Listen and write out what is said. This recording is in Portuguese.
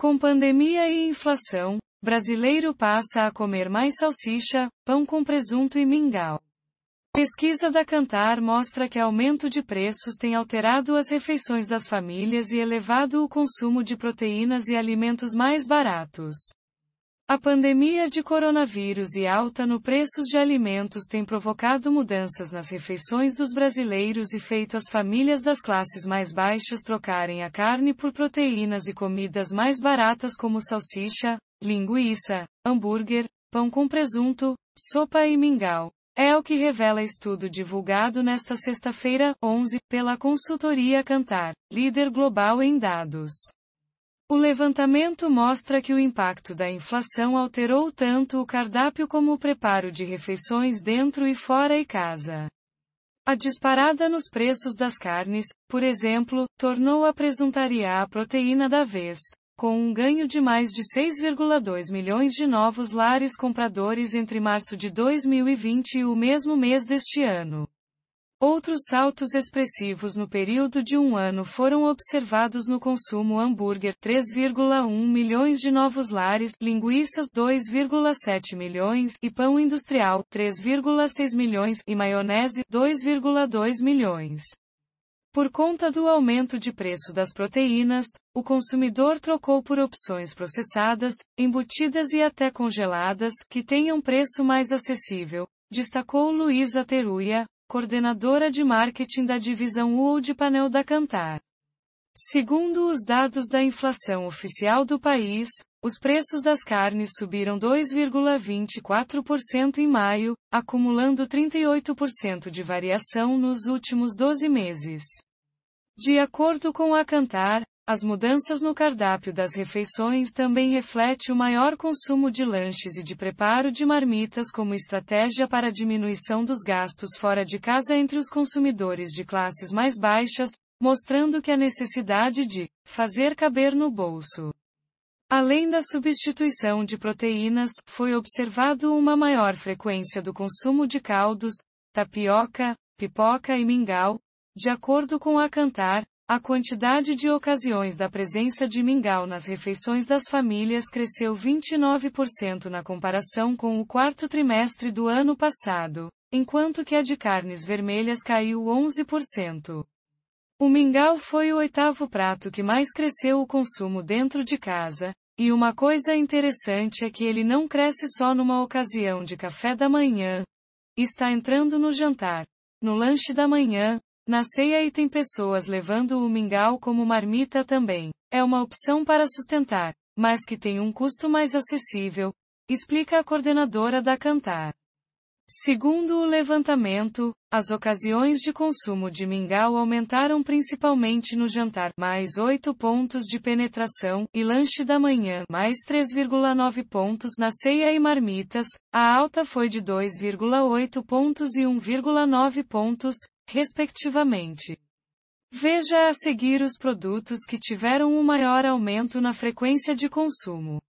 Com pandemia e inflação, brasileiro passa a comer mais salsicha, pão com presunto e mingau. Pesquisa da Cantar mostra que aumento de preços tem alterado as refeições das famílias e elevado o consumo de proteínas e alimentos mais baratos. A pandemia de coronavírus e alta no preços de alimentos tem provocado mudanças nas refeições dos brasileiros e feito as famílias das classes mais baixas trocarem a carne por proteínas e comidas mais baratas como salsicha, linguiça, hambúrguer, pão com presunto, sopa e mingau. É o que revela estudo divulgado nesta sexta-feira, 11, pela consultoria Cantar, líder global em dados. O levantamento mostra que o impacto da inflação alterou tanto o cardápio como o preparo de refeições dentro e fora e casa. A disparada nos preços das carnes, por exemplo, tornou a presuntaria a proteína da vez, com um ganho de mais de 6,2 milhões de novos lares compradores entre março de 2020 e o mesmo mês deste ano. Outros saltos expressivos no período de um ano foram observados no consumo hambúrguer 3,1 milhões de novos lares, linguiças 2,7 milhões e pão industrial 3,6 milhões e maionese 2,2 milhões. Por conta do aumento de preço das proteínas, o consumidor trocou por opções processadas, embutidas e até congeladas que tenham preço mais acessível, destacou Luísa Teruia, coordenadora de marketing da divisão UOL de Panel da Cantar. Segundo os dados da inflação oficial do país, os preços das carnes subiram 2,24% em maio, acumulando 38% de variação nos últimos 12 meses. De acordo com a Cantar, as mudanças no cardápio das refeições também reflete o maior consumo de lanches e de preparo de marmitas como estratégia para a diminuição dos gastos fora de casa entre os consumidores de classes mais baixas, mostrando que a necessidade de fazer caber no bolso. Além da substituição de proteínas, foi observado uma maior frequência do consumo de caldos, tapioca, pipoca e mingau, de acordo com a Cantar, a quantidade de ocasiões da presença de mingau nas refeições das famílias cresceu 29% na comparação com o quarto trimestre do ano passado, enquanto que a de carnes vermelhas caiu 11%. O mingau foi o oitavo prato que mais cresceu o consumo dentro de casa, e uma coisa interessante é que ele não cresce só numa ocasião de café da manhã. Está entrando no jantar, no lanche da manhã, na ceia e tem pessoas levando o mingau como marmita também. É uma opção para sustentar, mas que tem um custo mais acessível, explica a coordenadora da Cantar. Segundo o levantamento, as ocasiões de consumo de mingau aumentaram principalmente no jantar, mais 8 pontos de penetração, e lanche da manhã, mais 3,9 pontos na ceia e marmitas. A alta foi de 2,8 pontos e 1,9 pontos, respectivamente. Veja a seguir os produtos que tiveram o um maior aumento na frequência de consumo.